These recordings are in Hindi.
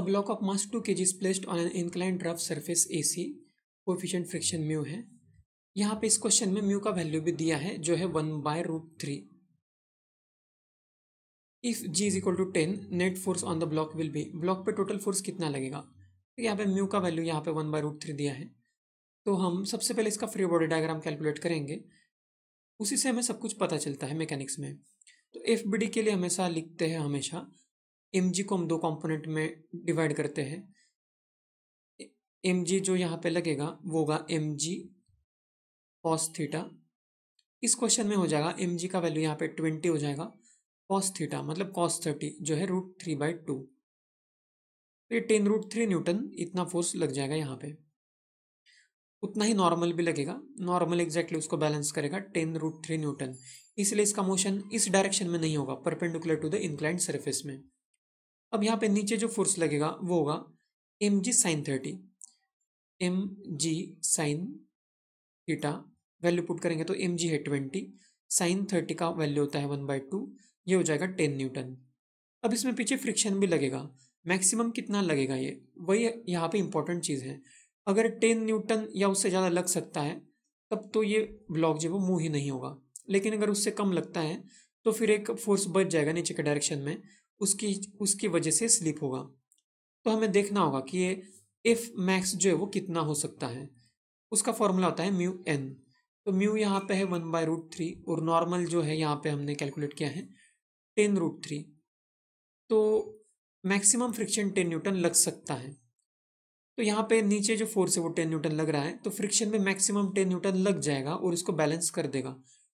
A block of mass 2 kg is placed on an inclined rough surface AC. Coefficient friction mu है यहाँ पे इस क्वेश्चन में म्यू का वैल्यू भी दिया है जो है one by root three if G is equal to ten net force on the block will be block पे टोटल फोर्स कितना लगेगा तो यहाँ पे म्यू का वैल्यू यहाँ पे वन बाय रूट थ्री दिया है तो हम सबसे पहले इसका फ्री बॉडी डायग्राम कैलकुलेट करेंगे उसी से हमें सब कुछ पता चलता है मैकेनिक्स में तो एफ के लिए हमेशा लिखते हैं हमेशा एम को हम दो कंपोनेंट में डिवाइड करते हैं एम जो यहाँ पे लगेगा वो होगा एम जी पॉस थीटा इस क्वेश्चन में हो जाएगा एम का वैल्यू यहाँ पे ट्वेंटी हो जाएगा कॉस थीटा मतलब कॉस थर्टी जो है रूट थ्री बाई टू ये टेन रूट थ्री न्यूटन इतना फोर्स लग जाएगा यहाँ पे उतना ही नॉर्मल भी लगेगा नॉर्मल एग्जैक्टली उसको बैलेंस करेगा टेन रूट थ्री न्यूटन इसलिए इसका मोशन इस डायरेक्शन में नहीं होगा perpendicular to the inclined surface में अब यहाँ पे नीचे जो फोर्स लगेगा वो होगा M G sine thirty M G sine theta value put करेंगे तो एम जी है ट्वेंटी साइन थर्टी का वैल्यू होता है वन बाई टू ये हो जाएगा टेन न्यूटन अब इसमें पीछे फ्रिक्शन भी लगेगा मैक्सिमम कितना लगेगा ये वही यहाँ पे इंपॉर्टेंट चीज़ है अगर टेन न्यूटन या उससे ज़्यादा लग सकता है तब तो ये ब्लॉक जो है वो मूव ही नहीं होगा लेकिन अगर उससे कम लगता है तो फिर एक फोर्स बच जाएगा नीचे के डायरेक्शन में उसकी उसकी वजह से स्लिप होगा तो हमें देखना होगा कि ये एफ मैक्स जो है वो कितना हो सकता है उसका फॉर्मूला होता है म्यू एन तो म्यू यहाँ पे है वन बाय रूट थ्री और नॉर्मल जो है यहाँ पे हमने कैलकुलेट किया है टेन रूट थ्री तो मैक्सिमम फ्रिक्शन टेन न्यूटन लग सकता है तो यहाँ पे नीचे जो फोर्स है वो टेन न्यूटन लग रहा है तो फ्रिक्शन में मैक्सिमम टेन न्यूटन लग जाएगा और इसको बैलेंस कर देगा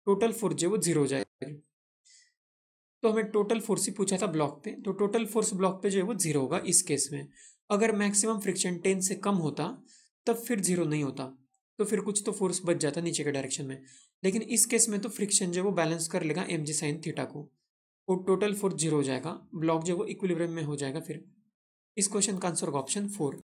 टोटल फोर्स जो है वो जीरो हो जाएगा तो हमें टोटल फोर्स ही पूछा था ब्लॉक पे तो टोटल फोर्स ब्लॉक पे जो है वो जीरो होगा इस केस में अगर मैक्सिमम फ्रिक्शन टेन से कम होता तब फिर जीरो नहीं होता तो फिर कुछ तो फोर्स बच जाता नीचे के डायरेक्शन में लेकिन इस केस में तो फ्रिक्शन जो है वो बैलेंस कर लेगा एम जी साइन थीटा को और टोटल फोर्स जीरो हो जाएगा ब्लॉक जो है वो इक्विलिब्रियम में हो जाएगा फिर इस क्वेश्चन का आंसर होगा ऑप्शन फोर